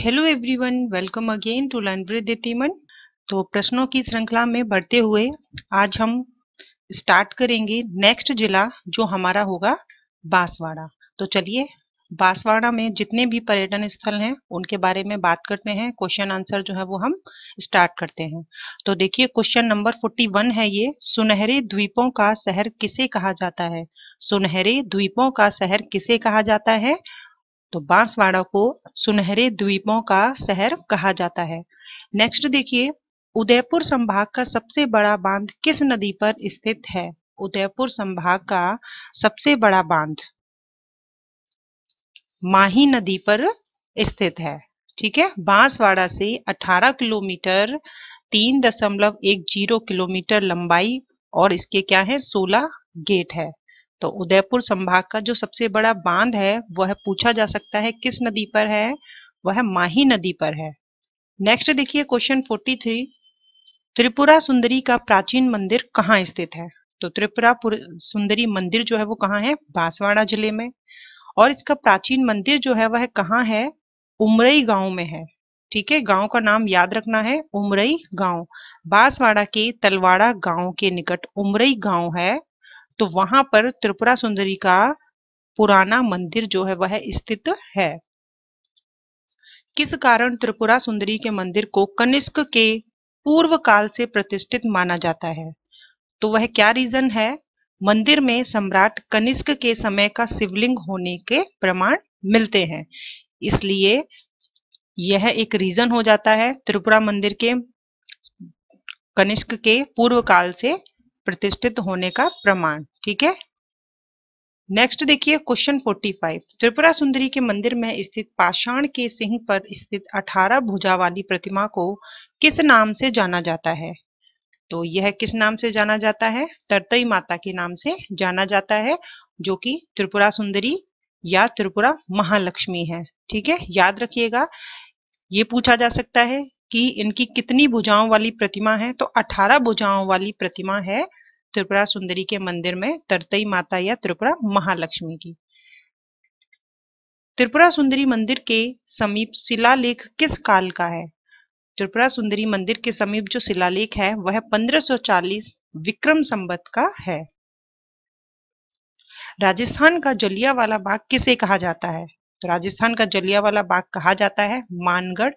hello everyone welcome again to learn breathe तो प्रश्नों की श्रृंखला में बढ़ते हुए आज हम स्टार्ट करेंगे नेक्स्ट जिला जो हमारा होगा बांसवाड़ा तो चलिए बांसवाड़ा में जितने भी पर्यटन स्थल हैं उनके बारे में बात करते हैं क्वेश्चन आंसर जो है वो हम स्टार्ट करते हैं तो देखिए क्वेश्चन नंबर 41 है ये सुनहरे द्वीपों का शहर किसे कहा जाता है सुनहरे द्वीपों का शहर किसे कहा जाता है तो बांसवाड़ा को सुनहरे द्वीपों का शहर कहा जाता है नेक्स्ट देखिए उदयपुर संभाग का सबसे बड़ा बांध किस नदी पर स्थित है उदयपुर संभाग का सबसे बड़ा बांध माही नदी पर स्थित है ठीक है बांसवाड़ा से 18 किलोमीटर तीन दशमलव एक जीरो किलोमीटर लंबाई और इसके क्या है 16 गेट है तो उदयपुर संभाग का जो सबसे बड़ा बांध है वह पूछा जा सकता है किस नदी पर है वह माही नदी पर है नेक्स्ट देखिए क्वेश्चन 43 त्रिपुरा सुंदरी का प्राचीन मंदिर कहाँ स्थित है तो त्रिपुरा सुंदरी मंदिर जो है वो कहाँ है बांसवाड़ा जिले में और इसका प्राचीन मंदिर जो है वह कहाँ है उमरई गांव में है ठीक है गांव का नाम याद रखना है उमरई गांव बांसवाड़ा के तलवाड़ा गांव के निकट उमरई गांव है तो वहां पर त्रिपुरा सुंदरी का पुराना मंदिर जो है वह स्थित है किस कारण त्रिपुरा सुंदरी के मंदिर को कनिष्क के पूर्व काल से प्रतिष्ठित माना जाता है तो वह क्या रीजन है मंदिर में सम्राट कनिष्क के समय का शिवलिंग होने के प्रमाण मिलते हैं इसलिए यह एक रीजन हो जाता है त्रिपुरा मंदिर के कनिष्क के पूर्व काल से प्रतिष्ठित होने का प्रमाण ठीक है नेक्स्ट देखिए क्वेश्चन 45 त्रिपुरा सुंदरी के मंदिर में स्थित पाषाण के सिंह पर स्थित 18 भुजा वाली प्रतिमा को किस नाम से जाना जाता है तो यह किस नाम से जाना जाता है तरतई माता के नाम से जाना जाता है जो कि त्रिपुरा सुंदरी या त्रिपुरा महालक्ष्मी है ठीक है याद रखिएगा ये पूछा जा सकता है कि इनकी कितनी भुजाओं वाली प्रतिमा है तो 18 भुजाओं वाली प्रतिमा है त्रिपुरा सुंदरी के मंदिर में तरतई माता या त्रिपुरा महालक्ष्मी की त्रिपुरा सुंदरी मंदिर के समीप शिलालेख किस काल का है त्रिपुरा सुंदरी मंदिर के समीप जो शिलालेख है वह 1540 विक्रम संबत का है राजस्थान का जलियावाला बाग किसे कहा जाता है तो राजस्थान का जलियावाला बाग कहा जाता है मानगढ़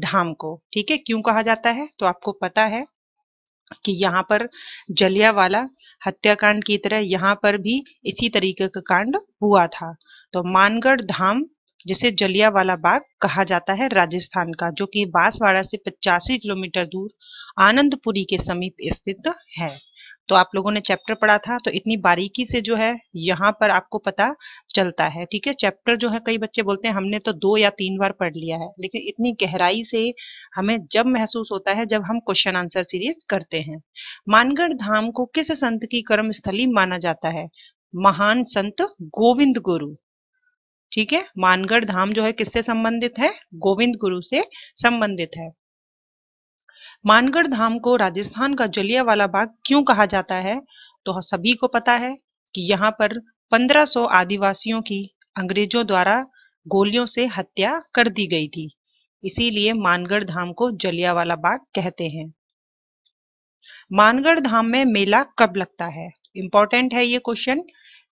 धाम को ठीक है क्यों कहा जाता है तो आपको पता है कि यहाँ पर जलिया वाला हत्याकांड की तरह यहाँ पर भी इसी तरीके का कांड हुआ था तो मानगढ़ धाम जिसे जलियावाला बाग कहा जाता है राजस्थान का जो कि बांसवाड़ा से पचासी किलोमीटर दूर आनंदपुरी के समीप स्थित है तो आप लोगों ने चैप्टर पढ़ा था तो इतनी बारीकी से जो है यहाँ पर आपको पता चलता है ठीक है चैप्टर जो है कई बच्चे बोलते हैं हमने तो दो या तीन बार पढ़ लिया है लेकिन इतनी गहराई से हमें जब महसूस होता है जब हम क्वेश्चन आंसर सीरीज करते हैं मानगढ़ धाम को किस संत की कर्म स्थली माना जाता है महान संत गोविंद गुरु ठीक है मानगढ़ धाम जो है किससे संबंधित है गोविंद गुरु से संबंधित है मानगढ़ धाम को राजस्थान का जलियावाला बाग क्यों कहा जाता है तो हाँ, सभी को पता है कि यहाँ पर 1500 आदिवासियों की अंग्रेजों द्वारा गोलियों से हत्या कर दी गई थी इसीलिए मानगढ़ धाम को जलियावाला बाग कहते हैं मानगढ़ धाम में मेला कब लगता है इंपॉर्टेंट है ये क्वेश्चन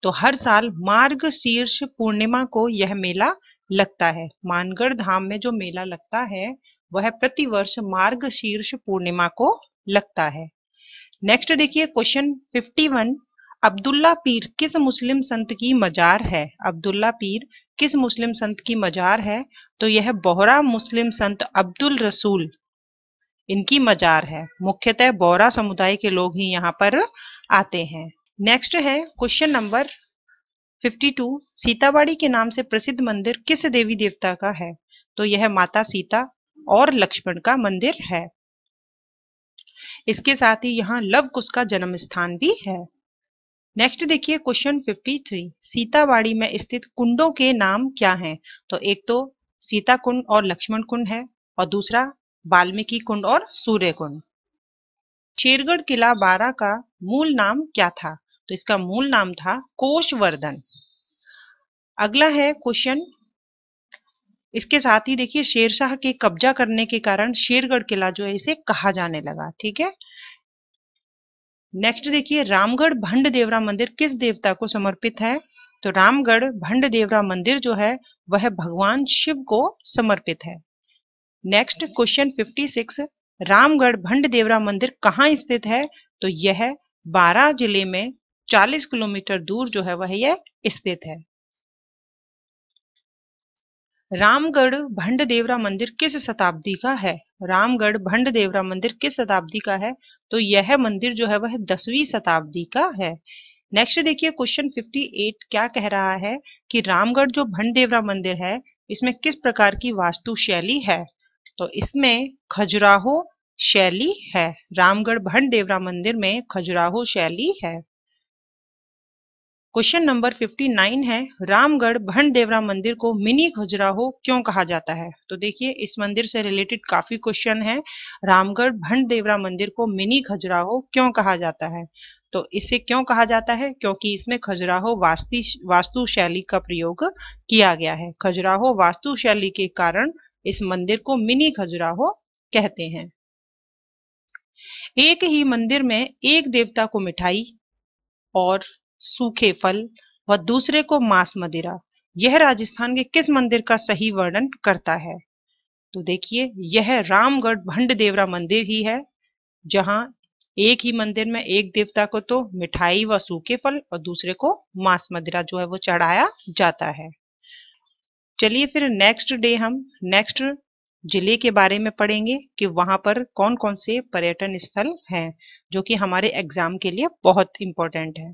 तो हर साल मार्ग शीर्ष पूर्णिमा को यह मेला लगता है मानगढ़ धाम में जो मेला लगता है वह प्रतिवर्ष मार्ग शीर्ष पूर्णिमा को लगता है नेक्स्ट देखिए क्वेश्चन 51 अब्दुल्ला पीर किस मुस्लिम संत की मजार है अब्दुल्ला पीर किस मुस्लिम संत की मजार है तो यह बोहरा मुस्लिम संत अब्दुल रसूल इनकी मजार है मुख्यतः बोहरा समुदाय के लोग ही यहाँ पर आते हैं नेक्स्ट है क्वेश्चन नंबर 52 सीतावाड़ी के नाम से प्रसिद्ध मंदिर किस देवी देवता का है तो यह माता सीता और लक्ष्मण का मंदिर है इसके साथ ही यहाँ लव कुश का जन्म स्थान भी है नेक्स्ट देखिए क्वेश्चन 53 सीतावाड़ी में स्थित कुंडों के नाम क्या हैं तो एक तो सीता कुंड और लक्ष्मण कुंड है और दूसरा वाल्मीकि कुंड और सूर्य कुंड शेरगढ़ किला बारह का मूल नाम क्या था तो इसका मूल नाम था कोशवर्धन अगला है क्वेश्चन इसके साथ ही देखिए शेरशाह के कब्जा करने के कारण शेरगढ़ किला जो है इसे कहा जाने लगा ठीक है नेक्स्ट देखिए रामगढ़ भंड देवरा मंदिर किस देवता को समर्पित है तो रामगढ़ भंड देवरा मंदिर जो है वह भगवान शिव को समर्पित है नेक्स्ट क्वेश्चन 56 रामगढ़ भंड देवरा मंदिर कहाँ स्थित है तो यह बारह जिले में चालीस किलोमीटर दूर जो है वह यह स्थित है रामगढ़ भंड देवरा मंदिर किस शताब्दी का है रामगढ़ भंड देवरा मंदिर किस शताब्दी का है तो यह मंदिर जो है वह दसवीं शताब्दी का है नेक्स्ट देखिए क्वेश्चन 58 क्या कह रहा है कि रामगढ़ जो भंड देवरा मंदिर है इसमें किस प्रकार की वास्तु शैली है तो इसमें खजुराहो शैली है रामगढ़ भंड देवरा मंदिर में खजुराहो शैली है क्वेश्चन नंबर 59 है रामगढ़ भंड देवरा मंदिर को मिनी खजुराहो क्यों कहा जाता है तो देखिए इस मंदिर से रिलेटेड काफी क्वेश्चन है रामगढ़ भंड देवरा मंदिर को मिनी खजुराहो क्यों कहा जाता है तो इसे क्यों कहा जाता है क्योंकि इसमें खजुराहो वास्ती वास्तु शैली का प्रयोग किया गया है खजुराहो वास्तु शैली के कारण इस मंदिर को मिनी खजुराहो कहते हैं एक ही मंदिर में एक देवता को मिठाई और सूखे फल व दूसरे को मांस मदिरा यह राजस्थान के किस मंदिर का सही वर्णन करता है तो देखिए यह रामगढ़ भंड देवरा मंदिर ही है जहां एक ही मंदिर में एक देवता को तो मिठाई व सूखे फल और दूसरे को मांस मदिरा जो है वो चढ़ाया जाता है चलिए फिर नेक्स्ट डे हम नेक्स्ट जिले के बारे में पढ़ेंगे कि वहां पर कौन कौन से पर्यटन स्थल हैं जो कि हमारे एग्जाम के लिए बहुत इंपॉर्टेंट है